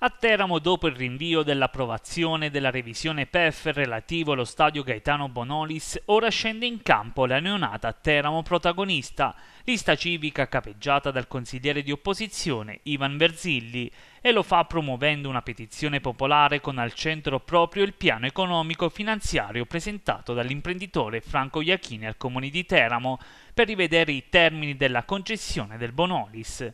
A Teramo, dopo il rinvio dell'approvazione della revisione PEF relativo allo stadio Gaetano Bonolis, ora scende in campo la neonata Teramo protagonista, lista civica capeggiata dal consigliere di opposizione Ivan Verzilli, e lo fa promuovendo una petizione popolare con al centro proprio il piano economico-finanziario presentato dall'imprenditore Franco Iachini al comune di Teramo per rivedere i termini della concessione del Bonolis.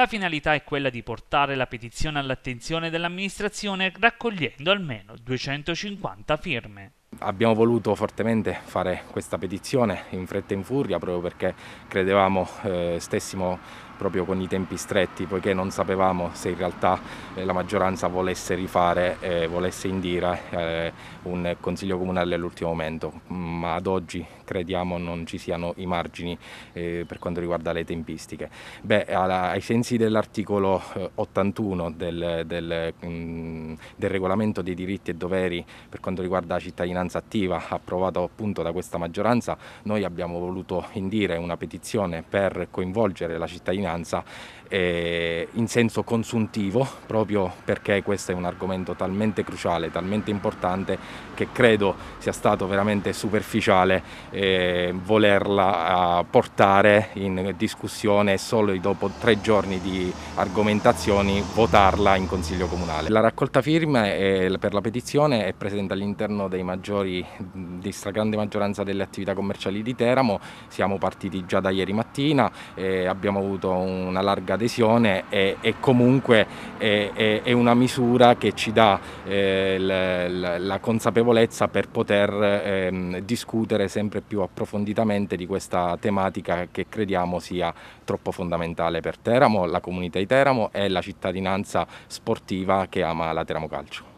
La finalità è quella di portare la petizione all'attenzione dell'amministrazione raccogliendo almeno 250 firme. Abbiamo voluto fortemente fare questa petizione in fretta e in furia proprio perché credevamo eh, stessimo proprio con i tempi stretti, poiché non sapevamo se in realtà eh, la maggioranza volesse rifare, eh, volesse indire eh, un Consiglio Comunale all'ultimo momento, ma mm, ad oggi crediamo non ci siano i margini eh, per quanto riguarda le tempistiche. Beh, alla, ai sensi dell'articolo 81 eh, del, del, mh, mm, del regolamento dei diritti e doveri per quanto riguarda la cittadinanza attiva, approvato appunto da questa maggioranza, noi abbiamo voluto indire una petizione per coinvolgere la cittadinanza testimonianza eh, in senso consuntivo, proprio perché questo è un argomento talmente cruciale, talmente importante, che credo sia stato veramente superficiale eh, volerla eh, portare in discussione e solo dopo tre giorni di argomentazioni votarla in Consiglio Comunale. La raccolta firme eh, per la petizione è presente all'interno dei maggiori, di stragrande maggioranza delle attività commerciali di Teramo, siamo partiti già da ieri mattina, eh, abbiamo avuto una larga adesione e, e comunque è, è, è, una misura che ci dà eh, la, la, consapevolezza per poter eh, discutere sempre più approfonditamente di questa tematica che crediamo sia troppo fondamentale per Teramo, la comunità di Teramo e la cittadinanza sportiva che ama la Teramo Calcio.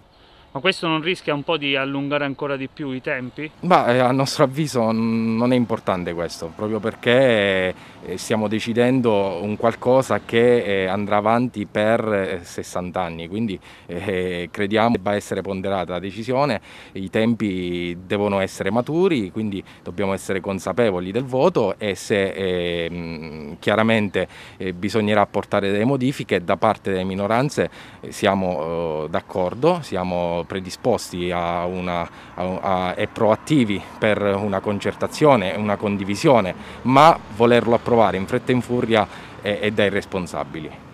Ma questo non rischia un po' di allungare ancora di più i tempi? Ma eh, a nostro avviso non è importante questo, proprio perché eh, stiamo decidendo un qualcosa che eh, andrà avanti per 60 anni, quindi crediamo che debba essere ponderata la decisione, i tempi devono essere maturi, quindi dobbiamo essere consapevoli del voto e se ehm, chiaramente bisognerà apportare delle modifiche da parte delle minoranze siamo oh, d'accordo, siamo predisposti a una, a, a, e proattivi per una concertazione, una condivisione, ma volerlo approvare in fretta e in furia è, è dai responsabili.